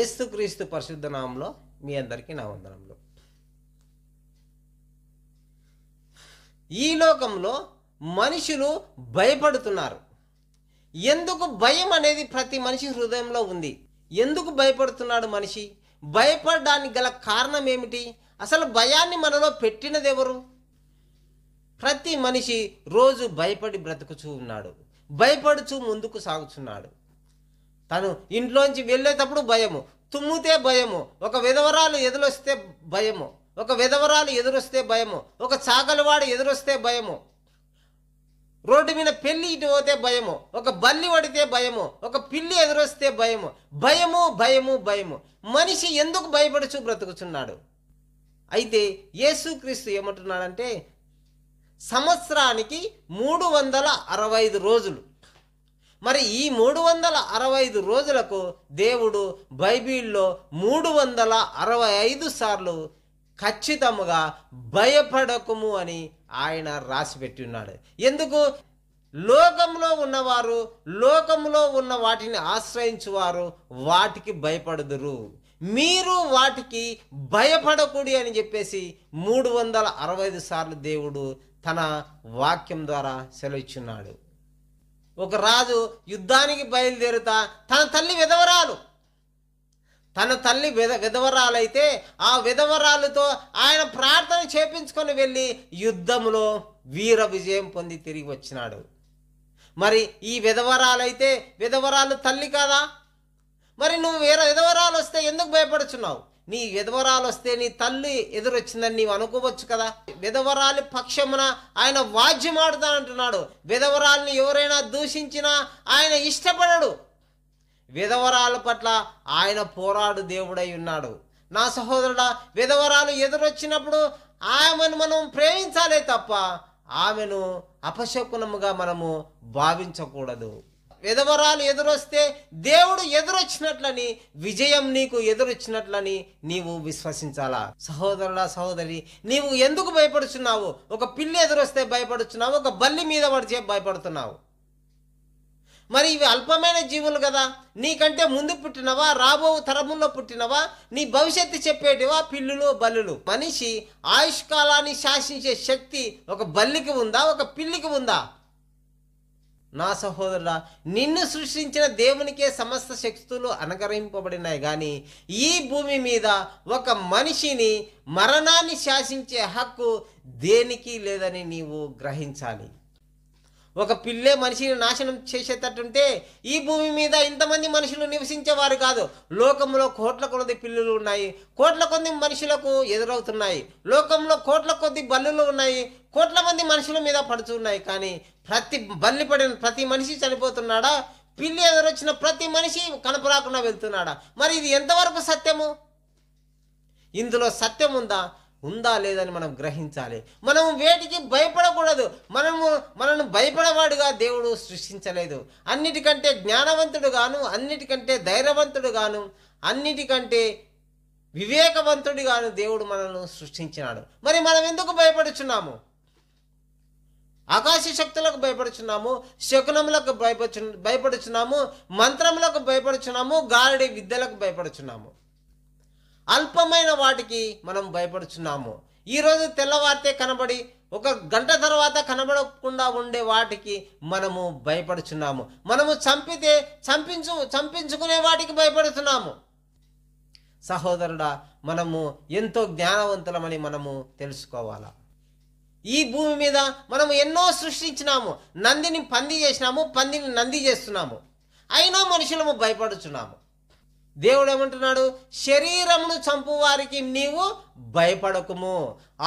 ఏస్తుక్రీస్తు పరిశుద్ధ నామంలో మీ అందరికీ నా వందనంలో ఈ లోకంలో మనుషులు భయపడుతున్నారు ఎందుకు భయం అనేది ప్రతి మనిషి హృదయంలో ఉంది ఎందుకు భయపడుతున్నాడు మనిషి భయపడడానికి గల కారణం ఏమిటి అసలు భయాన్ని మనలో ఎవరు ప్రతి మనిషి రోజు భయపడి బ్రతుకుచూ ఉన్నాడు భయపడుచూ ముందుకు సాగుచున్నాడు తను ఇంట్లోంచి వెళ్ళేటప్పుడు భయము తుమ్ముతే భయము ఒక విధవరాలు ఎదురొస్తే భయము ఒక విధవరాలు ఎదురొస్తే భయము ఒక చాకలివాడు ఎదురొస్తే భయము రోడ్డు మీద పెళ్లి ఇటు పోతే భయము ఒక బల్లి పడితే భయము ఒక పిల్లి ఎదురొస్తే భయము భయము భయము భయము మనిషి ఎందుకు భయపడుచు బ్రతుకుచున్నాడు అయితే యేసుక్రీస్తు ఏమంటున్నాడంటే సంవత్సరానికి మూడు వందల అరవై ఐదు రోజులు మరి ఈ మూడు వందల అరవై ఐదు రోజులకు దేవుడు బైబిల్లో మూడు వందల అరవై ఐదు సార్లు ఖచ్చితంగా భయపడకము అని ఆయన రాసిపెట్టి ఉన్నాడు ఎందుకు లోకంలో ఉన్నవారు లోకంలో ఉన్న వాటిని ఆశ్రయించువారు వాటికి భయపడదురు మీరు వాటికి భయపడకూడి అని చెప్పేసి మూడు వందల అరవై ఐదు సార్లు దేవుడు తన వాక్యం ద్వారా సెలవిచ్చున్నాడు ఒక రాజు యుద్ధానికి బయలుదేరుతా తన తల్లి విధవరాలు తన తల్లి విధ విధవరాలైతే ఆ విధవరాలతో ఆయన ప్రార్థన చేపించుకొని వెళ్ళి యుద్ధంలో వీర విజయం పొంది తిరిగి వచ్చినాడు మరి ఈ విధవరాలైతే విధవరాలు తల్లి కాదా మరి నువ్వు వేరే విధవరాలు వస్తే ఎందుకు భయపడుచున్నావు నీ విధవరాలు వస్తే నీ తల్లి ఎదురొచ్చిందని నీవు అనుకోవచ్చు కదా విధవరాలి పక్షమున ఆయన అంటున్నాడు విధవరాల్ని ఎవరైనా దూషించినా ఆయన ఇష్టపడడు విధవరాల పట్ల ఆయన పోరాడు దేవుడై ఉన్నాడు నా సహోదరుడా విధవరాలు ఎదురొచ్చినప్పుడు ఆమెను మనం ప్రేమించాలే తప్ప ఆమెను అపశకునముగా మనము భావించకూడదు విధవరాలు ఎదురొస్తే దేవుడు ఎదురొచ్చినట్లని విజయం నీకు ఎదురొచ్చినట్లని నీవు విశ్వసించాలా సహోదరుడా సహోదరి నీవు ఎందుకు భయపడుచున్నావు ఒక పిల్లి ఎదురొస్తే భయపడుచున్నావు ఒక బల్లి మీద పడిచే భయపడుతున్నావు మరి ఇవి అల్పమైన జీవులు కదా నీకంటే ముందు పుట్టినవా రాబో తరముల్లో పుట్టినవా నీ భవిష్యత్తు చెప్పేటివా పిల్లులు బల్లులు మనిషి ఆయుష్కాలాన్ని శాసించే శక్తి ఒక బల్లికి ఉందా ఒక పిల్లికి ఉందా నా సహోదరుడా నిన్ను సృష్టించిన దేవునికే సమస్త శక్తులు అనుగ్రహింపబడినాయి కానీ ఈ భూమి మీద ఒక మనిషిని మరణాన్ని శాసించే హక్కు దేనికి లేదని నీవు గ్రహించాలి ఒక పిల్లే మనిషిని నాశనం చేసేటట్టుంటే ఈ భూమి మీద ఇంతమంది మనుషులు నివసించేవారు కాదు లోకంలో కోట్ల కొద్ది పిల్లులు ఉన్నాయి కోట్ల కొద్ది మనుషులకు ఎదురవుతున్నాయి లోకంలో కోట్ల కొద్ది బల్లులు ఉన్నాయి కోట్ల మంది మనుషుల మీద పడుతున్నాయి కానీ ప్రతి బల్లి పడిన ప్రతి మనిషి చనిపోతున్నాడా పిల్లి ఎదురొచ్చిన ప్రతి మనిషి కనపరాకుండా వెళ్తున్నాడా మరి ఇది ఎంతవరకు సత్యము ఇందులో సత్యం ఉందా ఉందా లేదని మనం గ్రహించాలి మనం వేటికి భయపడకూడదు మనము మనను భయపడవాడుగా దేవుడు సృష్టించలేదు అన్నిటికంటే జ్ఞానవంతుడుగాను అన్నిటికంటే ధైర్యవంతుడుగాను అన్నిటికంటే వివేకవంతుడిగాను దేవుడు మనల్ని సృష్టించినాడు మరి మనం ఎందుకు భయపడుచున్నాము ఆకాశ శక్తులకు భయపడుచున్నాము శకునములకు భయపడుచు భయపడుచున్నాము మంత్రములకు భయపడుచున్నాము గాలిడి విద్యలకు భయపడుచున్నాము అల్పమైన వాటికి మనం భయపడుచున్నాము ఈరోజు తెల్లవారితే కనబడి ఒక గంట తర్వాత కనబడకుండా ఉండే వాటికి మనము భయపడుచున్నాము మనము చంపితే చంపించు చంపించుకునే వాటికి భయపడుతున్నాము సహోదరుడా మనము ఎంతో జ్ఞానవంతులమని మనము తెలుసుకోవాలా ఈ భూమి మీద మనము ఎన్నో సృష్టించినాము నందిని పంది చేసినాము పందిని నంది చేస్తున్నాము అయినా మనుషులము భయపడుచున్నాము దేవుడు ఏమంటున్నాడు శరీరమును చంపువారికి నీవు భయపడకుము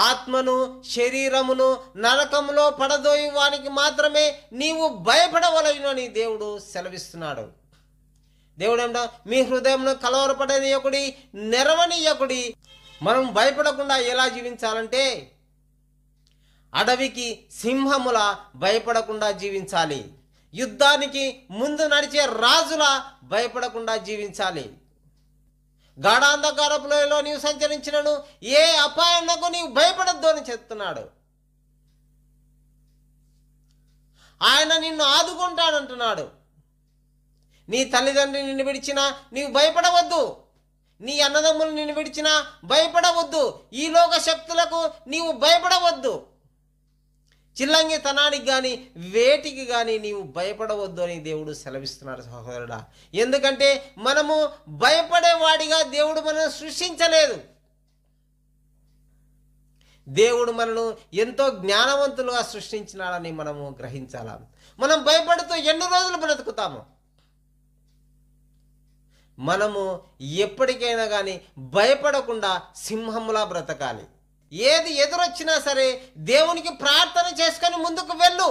ఆత్మను శరీరమును నరకములో పడదోయి వానికి మాత్రమే నీవు అని దేవుడు సెలవిస్తున్నాడు దేవుడు ఏమంట మీ హృదయంలో కలవరపడనీయకుడి నెరవనీయకుడి మనం భయపడకుండా ఎలా జీవించాలంటే అడవికి సింహముల భయపడకుండా జీవించాలి యుద్ధానికి ముందు నడిచే రాజుల భయపడకుండా జీవించాలి గాఢాంధకారపులలో నీవు సంచరించినను ఏ అపాయమునకు నీవు భయపడద్దు అని చెప్తున్నాడు ఆయన నిన్ను ఆదుకుంటాడంటున్నాడు నీ తల్లిదండ్రి నిన్ను విడిచినా నీవు భయపడవద్దు నీ అన్నదమ్ములు నిన్ను విడిచినా భయపడవద్దు ఈ లోక శక్తులకు నీవు భయపడవద్దు చిల్లంగితనానికి కానీ వేటికి కానీ నీవు భయపడవద్దు అని దేవుడు సెలవిస్తున్నాడు సహోదరుడా ఎందుకంటే మనము భయపడేవాడిగా దేవుడు మనల్ని సృష్టించలేదు దేవుడు మనను ఎంతో జ్ఞానవంతులుగా సృష్టించినాడని మనము గ్రహించాలా మనం భయపడుతూ ఎన్ని రోజులు బ్రతుకుతాము మనము ఎప్పటికైనా కానీ భయపడకుండా సింహములా బ్రతకాలి ఏది ఎదురొచ్చినా సరే దేవునికి ప్రార్థన చేసుకొని ముందుకు వెళ్ళు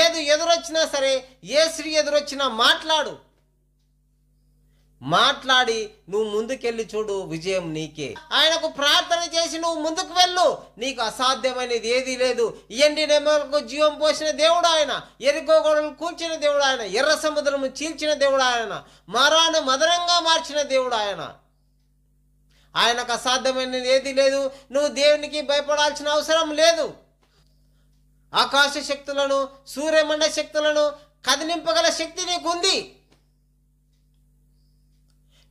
ఏది ఎదురొచ్చినా సరే ఏ స్త్రీ ఎదురొచ్చినా మాట్లాడు మాట్లాడి నువ్వు ముందుకెళ్ళి చూడు విజయం నీకే ఆయనకు ప్రార్థన చేసి నువ్వు ముందుకు వెళ్ళు నీకు అసాధ్యమైనది ఏదీ లేదు ఎండి నెమలకు జీవం పోసిన దేవుడు ఆయన ఎరుకోగోడలు కూల్చిన దేవుడు ఆయన ఎర్ర సముద్రము చీల్చిన దేవుడు ఆయన మరాను మధురంగా మార్చిన దేవుడు ఆయన ఆయనకు అసాధ్యమైనది ఏది లేదు నువ్వు దేవునికి భయపడాల్సిన అవసరం లేదు ఆకాశ శక్తులను సూర్యమండ శక్తులను కదిలింపగల శక్తి నీకుంది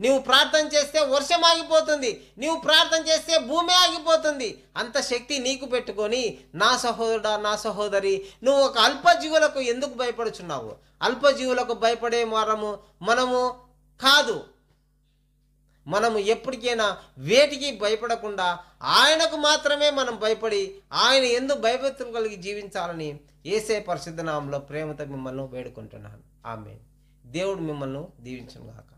నీవు ప్రార్థన చేస్తే వర్షం ఆగిపోతుంది నీవు ప్రార్థన చేస్తే భూమి ఆగిపోతుంది అంత శక్తి నీకు పెట్టుకొని నా సహోదరుడా నా సహోదరి నువ్వు ఒక అల్పజీవులకు ఎందుకు భయపడుచున్నావు అల్పజీవులకు భయపడే వారము మనము కాదు మనము ఎప్పటికైనా వేటికి భయపడకుండా ఆయనకు మాత్రమే మనం భయపడి ఆయన ఎందుకు భయభక్తులు కలిగి జీవించాలని ఏసే పరిశుద్ధ నామంలో ప్రేమతో మిమ్మల్ని వేడుకుంటున్నాను ఆమె దేవుడు మిమ్మల్ని దీవించను గాక